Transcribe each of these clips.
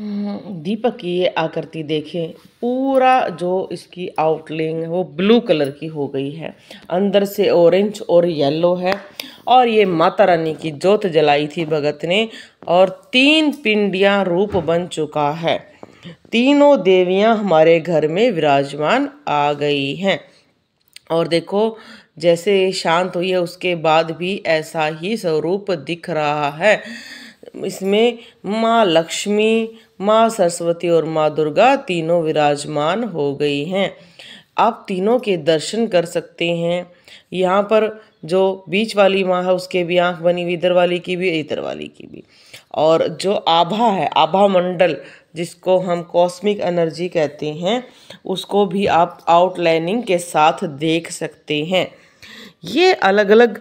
दीपक की ये आकृति देखें पूरा जो इसकी आउटलिंग है वो ब्लू कलर की हो गई है अंदर से ऑरेंज और येलो है और ये माता रानी की जोत जलाई थी भगत ने और तीन पिंडियां रूप बन चुका है तीनों देवियां हमारे घर में विराजमान आ गई हैं और देखो जैसे शांत हुई है उसके बाद भी ऐसा ही स्वरूप दिख रहा है इसमें माँ लक्ष्मी माँ सरस्वती और माँ दुर्गा तीनों विराजमान हो गई हैं आप तीनों के दर्शन कर सकते हैं यहाँ पर जो बीच वाली माँ है उसके भी आँख बनी हुई इधर वाली की भी इधर वाली की भी और जो आभा है आभा मंडल जिसको हम कॉस्मिक एनर्जी कहते हैं उसको भी आप आउटलाइनिंग के साथ देख सकते हैं ये अलग अलग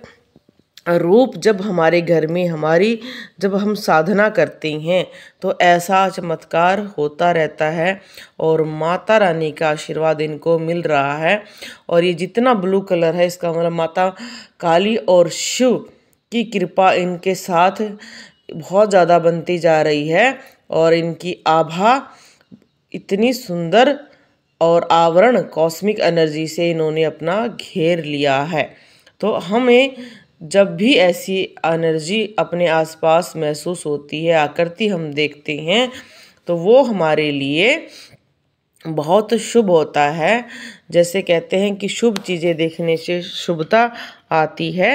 रूप जब हमारे घर में हमारी जब हम साधना करते हैं तो ऐसा चमत्कार होता रहता है और माता रानी का आशीर्वाद इनको मिल रहा है और ये जितना ब्लू कलर है इसका मतलब माता काली और शिव की कृपा इनके साथ बहुत ज़्यादा बनती जा रही है और इनकी आभा इतनी सुंदर और आवरण कॉस्मिक एनर्जी से इन्होंने अपना घेर लिया है तो हमें जब भी ऐसी एनर्जी अपने आसपास महसूस होती है आकृति हम देखते हैं तो वो हमारे लिए बहुत शुभ होता है जैसे कहते हैं कि शुभ चीज़ें देखने से शुभता आती है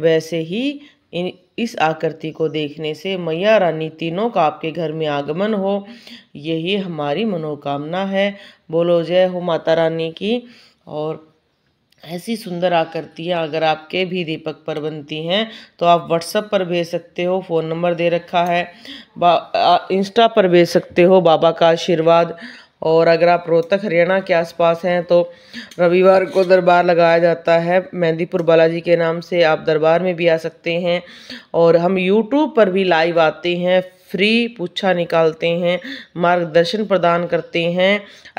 वैसे ही इन इस आकृति को देखने से मैया रानी तीनों का आपके घर में आगमन हो यही हमारी मनोकामना है बोलो जय हो माता रानी की और ऐसी सुंदर आकृतियाँ अगर आपके भी दीपक पर बनती हैं तो आप व्हाट्सअप पर भेज सकते हो फ़ोन नंबर दे रखा है इंस्टा पर भेज सकते हो बाबा का आशीर्वाद और अगर आप रोहतक हरियाणा के आसपास हैं तो रविवार को दरबार लगाया जाता है मेहंदीपुर बालाजी के नाम से आप दरबार में भी आ सकते हैं और हम यूट्यूब पर भी लाइव आते हैं फ्री पूछा निकालते हैं मार्गदर्शन प्रदान करते हैं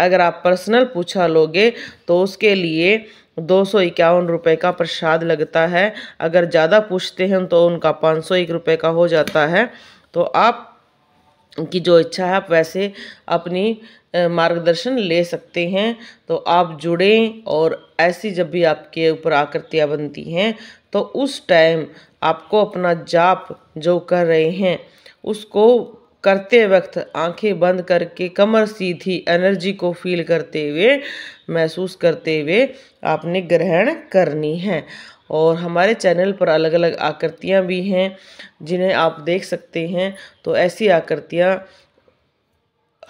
अगर आप पर्सनल पूछा लोगे तो उसके लिए दो सौ इक्यावन रुपये का प्रसाद लगता है अगर ज़्यादा पूछते हैं तो उनका पाँच सौ एक रुपये का हो जाता है तो आप की जो इच्छा है आप वैसे अपनी मार्गदर्शन ले सकते हैं तो आप जुड़ें और ऐसी जब भी आपके ऊपर आकृतियाँ बनती हैं तो उस टाइम आपको अपना जाप जो कर रहे हैं उसको करते वक्त आंखें बंद करके कमर सीधी एनर्जी को फील करते हुए महसूस करते हुए आपने ग्रहण करनी है और हमारे चैनल पर अलग अलग आकृतियाँ भी हैं जिन्हें आप देख सकते हैं तो ऐसी आकृतियाँ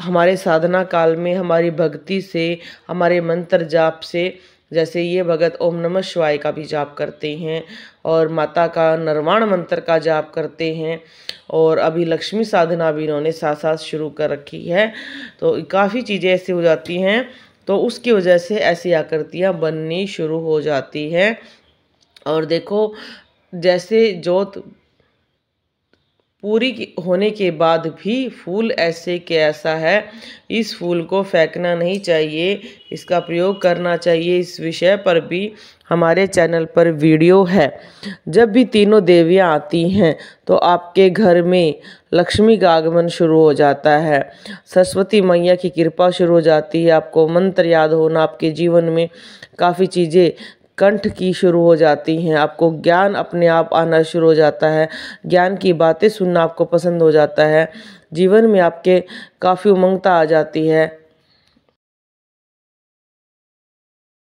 हमारे साधना काल में हमारी भक्ति से हमारे मंत्र जाप से जैसे ये भगत ओम नमः शिवाय का भी जाप करते हैं और माता का नरवाण मंत्र का जाप करते हैं और अभी लक्ष्मी साधना भी इन्होंने साथ साथ शुरू कर रखी है तो काफ़ी चीज़ें ऐसी हो जाती हैं तो उसकी वजह से ऐसी आकृतियाँ बननी शुरू हो जाती हैं और देखो जैसे जोत पूरी होने के बाद भी फूल ऐसे के ऐसा है इस फूल को फेंकना नहीं चाहिए इसका प्रयोग करना चाहिए इस विषय पर भी हमारे चैनल पर वीडियो है जब भी तीनों देवियाँ आती हैं तो आपके घर में लक्ष्मी का आगमन शुरू हो जाता है सरस्वती मैया की कृपा शुरू हो जाती है आपको मंत्र याद होना आपके जीवन में काफ़ी चीज़ें कंठ की शुरू हो जाती हैं आपको ज्ञान अपने आप आना शुरू हो जाता है ज्ञान की बातें सुनना आपको पसंद हो जाता है जीवन में आपके काफ़ी उमंगता आ जाती है